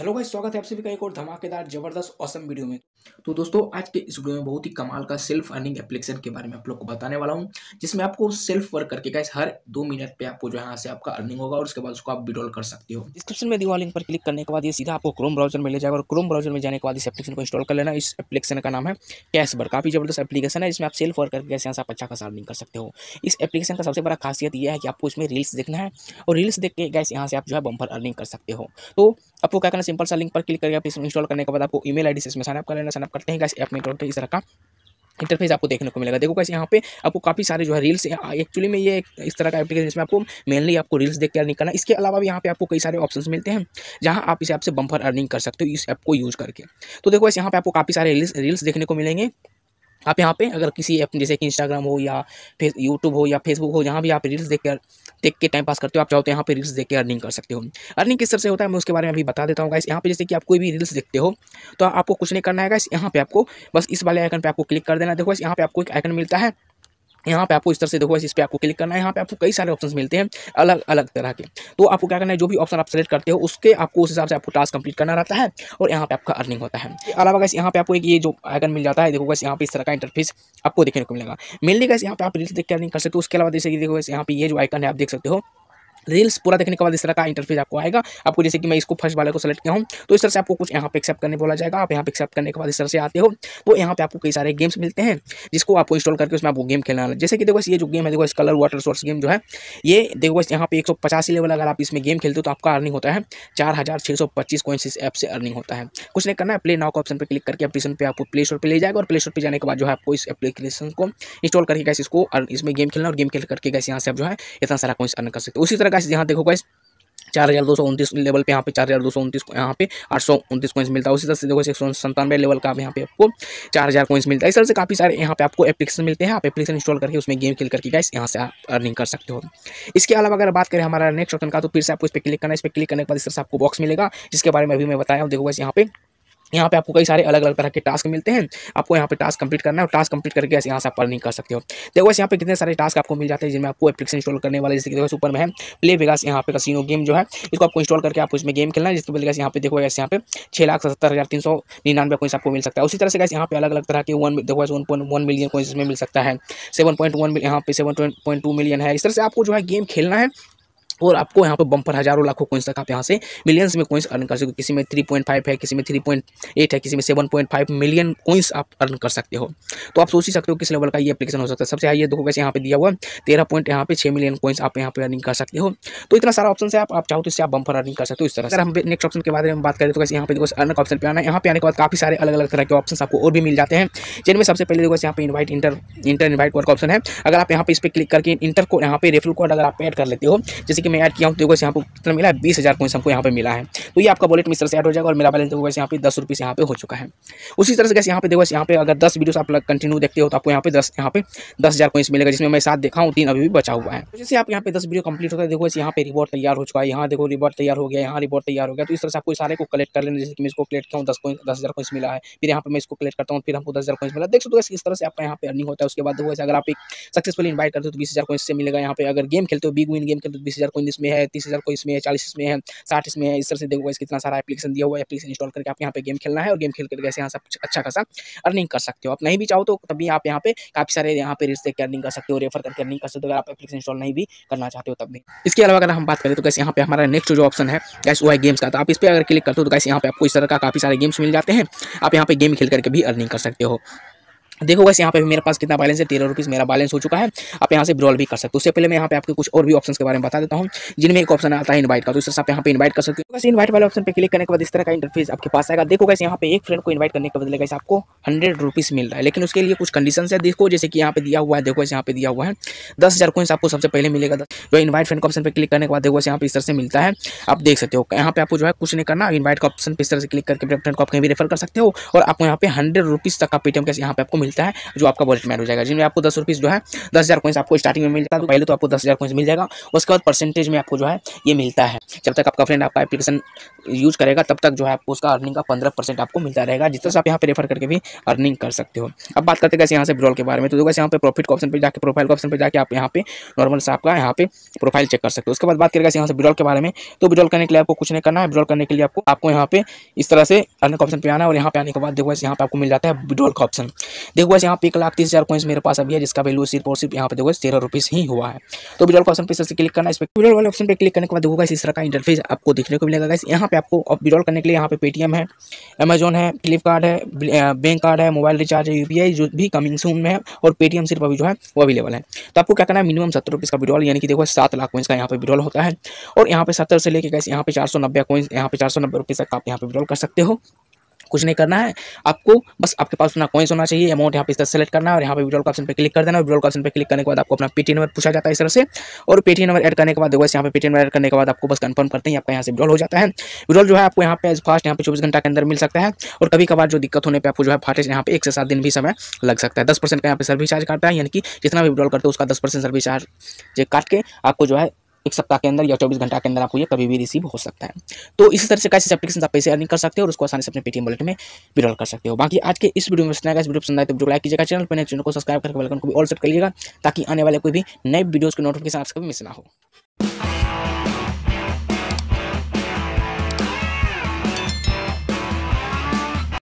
hello भाई स्वागत है आप सभी का एक और धमाकेदार जबरदस्त औसम वीडियो में तो दोस्तों आज के इस वीडियो में बहुत ही कमाल का सेल्फ अर्निंग एप्लीकेशन के बारे में आप लोग को बताने वाला हूं जिसमें आपको सेल्फ वर्क करके गाइस हर दो मिनट पे आपको जो यहाँ से आपका अर्निंग होगा और उसके बाद उसको आप विड्रॉल कर सकते हो डिस्क्रिप्शन में दिवा लिंक पर क्लिक करने के बाद ये सीधा आपको क्रोम ब्राउजर में ले जाएगा और क्रोम ब्राउजर में जाने के बाद इस एप्लीकेशन को इंस्टॉल कर लेना इस एप्लीकेशन का नाम है कैश वर्क काफी जबरदस्त एप्लीकेशन है इसमें आप सेल्फ वर्क करके कैसे यहाँ से आप अच्छा खास अर्निंग कर सकते हो इस एप्लीकेशन का सबसे बड़ा खासियत यह है कि आपको इसमें रील्स देखना है और रील्स देख के गैस यहाँ से आप जो है बम्पर अर्निंग कर सकते हो तो आपको क्या करना सिंपल सा लिंक पर क्लिक करके आप इसमें इंस्टॉल करने के बाद आपको ईमेल आईडी से इसमें साइनअप कर लेना साइनअप करते हैं गाइस ऐप में तो इस तरह का इंटरफेस आपको देखने को मिलेगा देखो कैसे यहाँ पे आपको काफ़ी सारे जो है रील्स एक्चुअली में ये इस तरह का एप्लीकेशन इसमें आपको मेनली आपको रील्स देख कर निकलना इसके अलावा भी यहाँ पे आपको कई सारे ऑप्शंस मिलते हैं जहाँ आप इस ऐप से बम्फर अर्निंग कर सकते हो इस ऐप को यूज़ करके तो देखो ऐसे यहाँ पर आपको काफ़ी सारे रील्स रील्स देखने को मिलेंगे आप यहाँ पे अगर किसी ऐप जैसे कि इंस्टाग्राम हो या फिर यूट्यूब हो या फेसबुक हो जहाँ भी आप रील्स देख कर देख के टाइम पास करते हो आप चाहो तो यहाँ पे रील्स देख के अर्निंग कर सकते हो अर्निंग किस तरह से होता है मैं उसके बारे में अभी बता देता हूँ गाइस यहाँ पे जैसे कि आप कोई भी रील्स देखते हो तो आपको कुछ नहीं करना है गाइस यहाँ पे आपको बस इस वाले आइकन पर आपको क्लिक कर देना देखो यहाँ पे आपको एक आइकन मिलता है यहाँ पे आपको इस तरह से देखो इस पर आपको क्लिक करना है यहाँ पे आपको कई सारे ऑप्शंस मिलते हैं अलग अलग तरह के तो आपको क्या करना है जो भी ऑप्शन आप सेलेक्ट करते हो उसके आपको उस हिसाब से आपको टास्क कंप्लीट करना रहता है और यहाँ पे आपका अर्निंग होता है अलावा कैसे यहाँ पे आपको एक ये जो आइकन मिल जाता है देखो कैसे यहाँ पर इस तरह का इंटरफेस आपको देखने को मिलेगा मेनली कैसे यहाँ पे आप रिल्स देख के अर्निंग कर सकते हो उसके अलावा जैसे कि देखो यहाँ पर ये जो आइकन है आप देख सकते हो रील्स पूरा देखने के बाद इस तरह का इंटरफेस आपको आएगा आपको जैसे कि मैं इसको फर्स्ट वाले को सेलेक्ट किया हूँ तो इस तरह से आपको कुछ यहाँ पे एक्सेप्ट करने बोला जाएगा आप यहाँ पे एक्सेप्ट करने के बाद इस तरह से आते हो तो यहाँ पे आपको कई सारे गेम्स मिलते हैं जिसको आपको इंस्टॉल करके उसमें आपको गेम खेलना जैसे कि देखो ये जो गेम है देखो इस कलर वाटर सोर्स गेम जो है ये देखो बस यहाँ पे एक लेवल अगर आप इसमें गेम खेलते हो तो आपका अर्निंग होता है चार हज़ार सौ पच्चीस इस ऐप से अर्निंग होता है कुछ नहीं करना है प्ले नाउ का ऑप्शन पर क्लिक करके एप्लीकेशन पर आपको प्ले स्टोर पर ले जाएगा और प्ले स्टोर पर जाने के बाद जो है आपको इस एप्लीकेशन को इंस्टॉल करके कैसे इसको इसमें गेम खेलना और गेम खेल करके कैसे यहाँ से आप जो है इतना सारा कोइंस अर्न कर सकते हो उसी तरह मिलेगा गाइस यहाँ देखो गाइस चार हज़ार दो सौ उनतीस लेवल पे यहाँ पे चार हज़ार दो सौ उनतीस यहाँ पे आठ सौ उनतीस कोइंस मिलता है उसी तरह से देखो एक सौ संतानवे लेवल का यहाँ पे आपको चार हज़ार कोइंस मिलता है इस तरह से काफ़ी सारे यहाँ पे आपको एप्लीकेशन मिलते हैं आप एप्लीकेशन इंस्टॉल करके उसमें गेम खेल करके गाइस यहाँ से आप अर्निंग कर सकते हो इसके अलावा अगर बात करें हमारा नेक्स्ट ऑप्शन का तो फिर से आपको इस पर क्लिक करना है इस पर क्लिक करने के बाद इस तरह से आपको बॉक्स मिलेगा जिसके बारे में अभी मैं बताया हूँ देखो बस यहाँ पे यहाँ पे आपको कई सारे अलग अलग तरह के टास्क मिलते हैं आपको यहाँ पे टास्क कंप्लीट करना है और टास्क कंप्लीट करके ऐसे यहाँ से आप अर्निंग कर सकते हो देखो वैसे यहाँ पे कितने सारे टास्क आपको मिल जाते हैं जिनमें आपको एप्लीकेशन इंस्टॉल करने वाले जैसे देखो सुपर में है प्ले वेगास यहाँ पे कसिनो गेम जो है इसको आपको इंस्टॉल करके आप इसमें गेम खेलना है जिसके वजह यहाँ पे देखो ऐसे यहाँ पे छः लाख सत्तर हज़ार तीन सौ निन्यानवे कोइंस आपको मिल सकता है उसी तरह से कैसे यहाँ पे अलग अलग तरह के वन देखो one point one million coins इसमें मिल सकता है सेवन पॉइंट वन यहाँ पे सेवन पॉइंट टू मिलियन है इस तरह से आपको जो है गेम खेलना है और आपको यहाँ पर बम्पर हजारों लाखों कोइंस तक आप यहाँ से मिलियंस में कोइंस अर्न कर सकते हो किसी में थ्री पॉइंट फाइव है किसी में थ्री पॉइंट एट है किसी में seven point five million coins आप अर्न कर सकते हो तो आप सोच ही सकते हो किस लेवल का ये एप्लीकेशन हो सकता है सबसे हाई ये दो कैसे यहाँ पे दिया हुआ तेरह पॉइंट यहाँ पे छः मिलियन कोइंस आप यहाँ पर अर्निंग कर सकते हो तो इतना सारा ऑप्शन है आप आप चाहो तो इससे आप बम्पर अर्निंग कर सकते हो इस तरह अगर हम नेक्स्ट ऑप्शन के बारे में बात करें तो कैसे यहाँ पर देखो अर्न ऑप्शन पर आना है यहाँ पे आने के बाद काफी सारे अलग अलग तरह के ऑप्शन आपको और भी मिल जाते हैं जिनमें सबसे पहले देखो यहाँ पर invite inter inter invite work option है अगर आप यहाँ पर इस पर क्लिक करके इंटर को यहाँ पर रेफरल कोड अगर आप एड कर लेते हो जैसे कि कि मैं ऐड किया हूँ तो यहाँ पर कितना मिला है बीस हज़ार कोइंस हमको यहाँ पे मिला है तो ये आपका वॉलेट मिस्टर से ऐड हो जाएगा और मेरा बैलेंस देखो वैसे यहाँ पे दस रुपीस यहाँ पे हो चुका है उसी तरह से कैसे यहाँ पे देखो यहाँ पे अगर दस वीडियो आप कंटिन्यू देखते हो तो आपको यहाँ पे दस यहाँ पे दस हज़ार कोइंस मिलेगा जिसमें मैं साथ देखा हूँ तीन अभी भी बचा हुआ है जैसे आप यहाँ पे दस वीडियो कंप्लीट होता है देखो वैसे यहाँ पे रिवॉर्ड तैयार हो चुका है यहाँ देखो रिवॉर्ड तैयार हो गया यहाँ रिवॉर्ड तैयार हो गया तो इस तरह से आपको सारे को कलेक्ट कर लेना जैसे कि मैं इसको कलेक्ट किया हूँ दस दस हज़ार कोइंस मिला है फिर यहाँ पर मैं इसको कलेक्ट करता हूँ फिर हमको दस हज़ार कोइंस मिला देख सकते हो इस तरह से आपका यहाँ पे अर्निंग होता है उसके बाद देखो अगर आप एक सक्सेसफुल इन्वाइट करते हो तो बीस हज़ार कोइंस से मिलेगा यहाँ पे अगर गेम खेलते हो बिग विन गेम खेलते हो तो बीस हज़ार कोइन इसमें है तीस हज़ार कोई इसमें है चालीस इसमें है साठ इसमें है इस तरह से देखो इस कितना सारा एप्लीकेशन दिया हुआ है एप्लीकेशन इंस्टॉल करके आप यहाँ पे गेम खेलना है और गेम खेल करके ऐसे यहाँ सब अच्छा खासा अर्निंग कर सकते हो आप नहीं भी चाहो तो तभी आप यहाँ पे काफ़ी सारे यहाँ पे रिस्क देख अर्निंग कर सकते हो रेफर करके अर्निंग कर सकते हो अगर आप एप्लीकेशन इंस्टॉल नहीं भी करना चाहते हो तब भी इसके अलावा अगर हम बात करें तो कैसे यहाँ पे हमारा नेक्स्ट जो ऑप्शन है कैसे वो है गेम्स का तो आप इस पर अगर क्लिक करते हो तो कैसे यहाँ पे आपको इस तरह का काफ़ी सारे गेम्स मिल जाते हैं आप यहाँ पे गेम खेल करके भी अर्निंग कर सकते हो देखो वैसे यहाँ पे मेरे पास कितना बैलेंस है तेरह रुपीज़ मेरा बैलेंस हो चुका है आप यहाँ से ब्रॉल भी कर सकते हो उससे पहले मैं यहाँ पे आपके कुछ और भी ऑप्शन के बारे में बता देता हूँ जिनमें एक ऑप्शन आता है इनवाइट का तो इससे आप यहाँ पे इनवाइट कर सकते हो बस इनवाइट वाले ऑप्शन पर क्लिक करने के बाद इस तरह का इंटरफेस आपके पास आएगा देखो वैसे यहाँ पे एक फ्रेंड को इन्वाइट करने के बदले कैसे आपको हंड्रेड रुपीज़ मिल रहा है लेकिन उसके लिए कुछ कंडीशन है देखो जैसे कि यहाँ पे दिया हुआ है देखो वैसे यहाँ पे दिया हुआ है दस हज़ार कोइंस आपको सबसे पहले मिलेगा जो इन्वाइट फ्रेंड का ऑप्शन पर क्लिक करने के बाद देखो वैसे यहाँ पे इस तरह से मिलता है आप देख सकते हो यहाँ पे आपको जो है कुछ नहीं करना इन्वाइट का ऑप्शन पर इस तरह से क्लिक करके फ्रेंड को आप कहीं भी रेफर कर सकते हो और आपको यहाँ पे हंड्रेड रुपीज़ तक का पेटीएम कैसे यहाँ पे आपको मिल मिलता है जो आपका वॉलेट में हो जाएगा जिनमें आपको दस रुपीज़ जो है दस हज़ार कोइंस आपको स्टार्टिंग में मिलता है तो पहले तो आपको दस हज़ार कोइंस मिल जाएगा उसके बाद परसेंटेज में आपको जो है ये मिलता है जब तक आपका फ्रेंड आपका एप्लीकेशन यूज करेगा तब तक जो है आपको उसका अर्निंग का पंद्रह परसेंट आपको मिलता रहेगा जितना से आप यहाँ पर रेफर करके भी अर्निंग कर सकते हो अब बात करते कैसे यहाँ से ब्रॉल के बारे में तो कैसे यहाँ पर प्रॉफिट के ऑप्शन पर जाकर प्रोफाइल के ऑप्शन पर जाकर आप यहाँ पे नॉर्मल से आपका यहाँ पे प्रोफाइल चेक कर सकते हो उसके बाद बात करेगा यहाँ से ब्रॉल के बारे में तो ब्रॉल करने के लिए आपको कुछ नहीं करना है ब्रॉल करने के लिए आपको आपको यहाँ पे इस तरह से अर्निंग ऑप्शन पर आना है और यहाँ पे आने के बाद देखो यहाँ पे आपको मिल जाता है ब्रॉल का ऑप्शन देखो बस यहाँ पे एक लाख तीस हज़ार कोइंस मेरे पास अभी है जिसका वैल्यू सिर्फ और सिर्फ यहाँ पे देखो तेरह रुपीस ही हुआ है तो विड्रॉल ऑप्शन पे सबसे क्लिक करना इस पर विड्रॉल वाले ऑप्शन पे क्लिक करने के बाद देखोगा इस तरह का इंटरफेस आपको देखने को मिलेगा गाइस यहाँ पे आपको विड्रॉल करने के लिए यहाँ पे पेटीएम है अमेजोन है फ्लिपकार्ट है बैंक कार्ड है मोबाइल रिचार्ज है यू जो भी कमिंग सून में है और पेटीएम सिर्फ अभी जो है वो अवेलेबल है तो आपको क्या करना है मिनिमम सत्तर रुपीज़ का विड्रॉल यानी कि देखो सात लाख कोइंस का यहाँ पर विड्रॉल होता है और यहाँ पे सत्तर से लेकर गैस यहाँ पे चार सौ नब्बे कोइंस यहाँ पे चार सौ नब्बे रुपये तक आप यहाँ पर विड्रॉल कर सकते हो कुछ नहीं करना है आपको बस आपके पास उतना कॉइन्स होना चाहिए अमाउंट यहाँ पे इस तरह सेलेक्ट करना है और यहाँ पे विड्रॉल का ऑप्शन पर क्लिक कर देना विड्रॉल ऑप्शन पर क्लिक करने के बाद आपको अपना पेटी नंबर पूछा जाता है इस तरह से और पेटी नंबर एड करने के बाद वैसे यहाँ पे पेटी नंबर एड करने के बाद आपको बस कन्फर्म करते हैं आपका यहाँ से विड्रॉल हो जाता है विड्रॉल जो है आपको यहाँ पे फास्ट यहाँ पर चौबीस घंटा के अंदर मिल सकता है और कभी कभार जो दिक्कत होने पर आपको जो है फाटेज यहाँ पे एक से सात दिन भी समय लग सकता है दस परसेंट का यहाँ पर सर्विस चार्ज काटता है यानी कि जितना भी विड्रॉल करते हैं उसका दस परसेंट सर्विस चार्ज काट के आपको जो है एक सप्ताह के अंदर या चौबीस घंटा के अंदर आपको ये कभी भी रिसीव हो सकता है तो इसी तरह से कैसे एप्लीकेशन आप पैसे अर्निंग कर सकते हो और उसको आसानी से अपने पेटीएम वॉलेट में विरोल कर सकते हो बाकी आज के इस वीडियो में सुनाएगा इस वीडियो पसंद आए तो वीडियो लाइक कीजिएगा चैनल पर चैनल को सब्सक्राइब करके बेलकन को भी ऑल सेट करिएगा ताकि आने वाले कोई भी नए वीडियोज़ के नोटिफिकेशन आपसे मिस ना हो